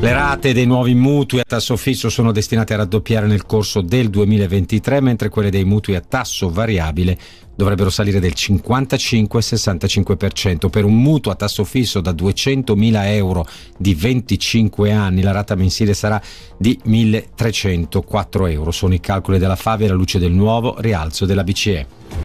Le rate dei nuovi mutui a tasso fisso sono destinate a raddoppiare nel corso del 2023, mentre quelle dei mutui a tasso variabile dovrebbero salire del 55-65%. Per un mutuo a tasso fisso da 200.000 euro di 25 anni la rata mensile sarà di 1.304 euro. Sono i calcoli della Favi alla luce del nuovo rialzo della BCE.